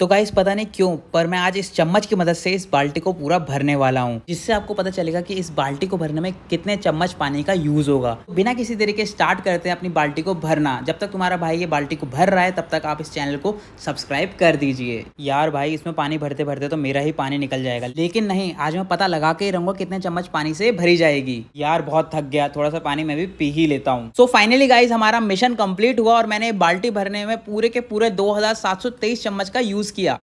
तो गाइस पता नहीं क्यों पर मैं आज इस चम्मच की मदद से इस बाल्टी को पूरा भरने वाला हूँ जिससे आपको पता चलेगा कि इस बाल्टी को भरने में कितने चम्मच पानी का यूज़ होगा तो बिना किसी तरीके स्टार्ट करते हैं अपनी बाल्टी को भरना जब तक तुम्हारा भाई ये बाल्टी को भर रहा है तब तक आप इस चैनल को सब्सक्राइब कर दीजिए यार भाई इसमें पानी भरते भरते तो मेरा ही पानी निकल जाएगा लेकिन नहीं आज मैं पता लगा के रहूंगा कितने चम्मच पानी से भरी जाएगी यार बहुत थक गया थोड़ा सा पानी मैं भी पी ही लेता हूँ सो फाइनली गाइज हमारा मिशन कम्प्लीट हुआ और मैंने बाल्टी भरने में पूरे के पूरे दो चम्मच का यूज यूज़ किया